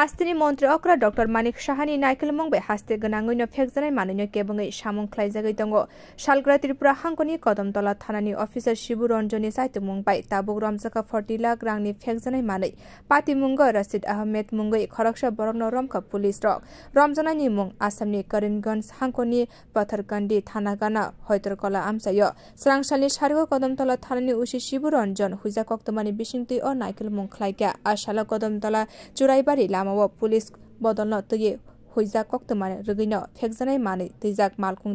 হাস্তিনি মন্ত্রী অক্রা ডক্টর মানিক সাহানী নাইকেল মংবে হাস্তি গনাঙ্গৈন্য ফেকজানাই মাননীয় কেবঙ্গৈ সামং খ্লাইজাগৈ দङ সালগ্রা ত্রিপুরা হাঙ্কনি কদমতলা থানানি অফিসার শিবু রঞ্জনি সাইতু মংবাই তাবুক রমজাকা ফর্টি লাখ রাংনি ফেকজানাই মাनै পাতি মুঙ্গ রশিদ আহমেদ মুঙ্গৈ খরকসা বরগ্ন রমকা পুলিশ রক রমজানানি মুং আসামনি করিমগঞ্জ হাঙ্কনি থানা গানা হয়তরকলা আমসায় স্রাংশালনি সারগ কদমতলা থানানি উশি শিবু রঞ্জন হুজা কক্তমানি বিশিংতি ও নাইকেল মুং খ্লাইকা আশালা Kadamtala Churaibari Lama lamao police bodolno tye hoijak kokte mane rugino phekjanai mane tijak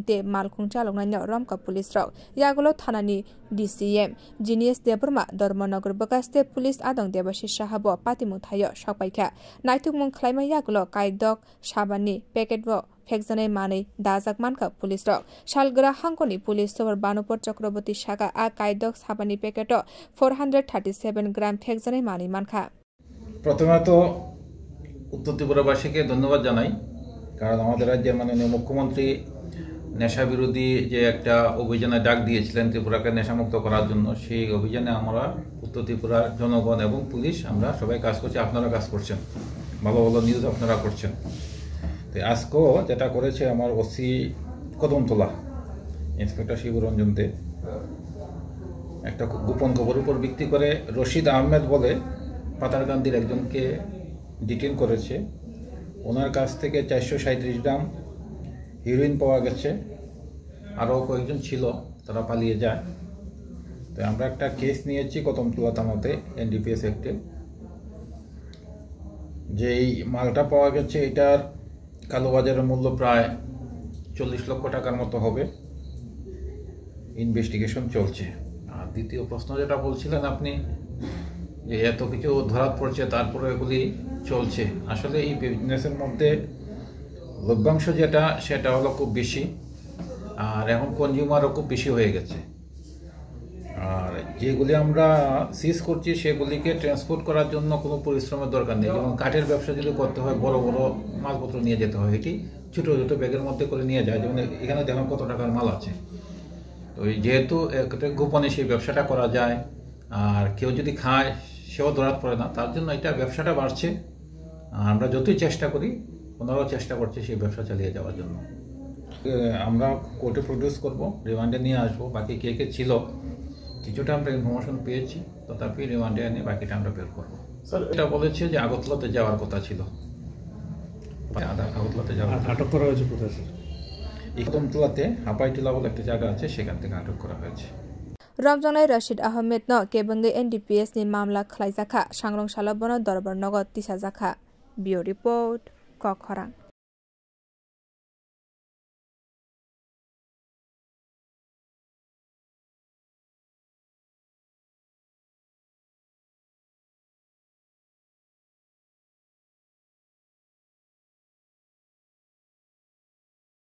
te malkhung chalokna no romka police rok yagulo thanani DCM genius deburma dharmanagar bakaste police adong debasi sahabo patimu thayo sakpaikha naithukmung khlaima yagulo kaidok shabani packet bo ফেকজানাই মানেই দাজাক মানকা police রক শালগ্রা হাঙ্কনি police super বানুপর চক্রবর্তী শাখা আ কায়দক সাবানি packet four hundred thirty seven gram ফেকজানাই মানি মানখা প্রথমত উত্তর ত্রিপুরাবাসীকে ধন্যবাদ জানাই কারণ আমাদের রাজ্যে মাননীয় মুখ্যমন্ত্রী নেশা বিরোধী যে একটা অভিযানে ডাক দিয়েছিলেন ত্রিপুরাকে নেশামুক্ত করার জন্য সেই অভিযানে আমরা উত্তর ত্রিপুরার জনগণ এবং পুলিশ আমরা সবাই কাজ করছি আপনারা কাজ করছেন ভালো ভালো নিউজ আপনারা করছেন তো আজকেও যেটা করেছে আমার ওসি কদমতলা ইন্সপেক্টর শিবরঞ্জন দেব একটা গোপন খবর উপর ভিত্তি করে রশিদ আহমেদ বলে পাতারকান্দির একজনকে ডিটেন করেছে ওনার কাছ থেকে চারশো সাঁত্রিশ গ্রাম হিরোইন পাওয়া গেছে আরও কয়েকজন ছিল তারা পালিয়ে যায় তো আমরা একটা কেস নিয়েছি কদমতলা থানাতে এনডিপিএস একটে যে এই মালটা পাওয়া গেছে এটার কালোবাজারের মূল্য প্রায় চল্লিশ লক্ষ টাকার মতো হবে ইনভেস্টিগেশন চলছে আর দ্বিতীয় প্রশ্ন যেটা বলছিলেন আপনি যে এত কিছু ধরা পড়ছে তারপরে এগুলি চলছে আসলে এই বিজনেসের মধ্যে লভ্যাংশ যেটা সেটা হলো খুব বেশি আর এখন কনজিউমারও খুব বেশি হয়ে গেছে আর যেগুলি আমরা সিজ করছি সেগুলিকে ট্রান্সপোর্ট করার জন্য কোনো পরিশ্রমের দরকার নেই যেমন কাঠের ব্যবসা যদি করতে হয় বড় বড় মালপত্র নিয়ে যেতে হয় এটি ছোটো ছোটো ব্যাগের মধ্যে করে নিয়ে যায় যেমন এখানে দেখুন কত টাকার মাল আছে তো যেহেতু একটা গোপনে সেই ব্যবসাটা করা যায় আর কেউ যদি খায় সেও ধরা পড়ে না তার জন্য এটা ব্যবসাটা বাড়ছে আমরা যতই চেষ্টা করি ওনারাও চেষ্টা করছে সেই ব্যবসা চালিয়ে যাওয়ার জন্য আমরা কোর্টে প্রডিউস করব রিমান্ডে নিয়ে আসবো বাকি কে কে ছিল কিছুটা আমরা ইনফরমেশন পেয়েছি তথাপি রিমান্ডে আনি বাকিটা আমরা বের করবো স্যার এটা বলেছে যে আগরতলাতে যাওয়ার কথা ছিল আগরতলাতে যাওয়ার আটক করা হয়েছে কোথায় স্যার ইকদমতলাতে হাপাইটিলা বলে একটা জায়গা আছে সেখান থেকে আটক করা হয়েছে রমজানায় রশিদ আহমেদ ন কেবঙ্গে এনডিপিএস নি মামলা খালাইজাখা সাংরং সালাবন দরবার নগদ তিসাজাখা বিও রিপোর্ট কখরাং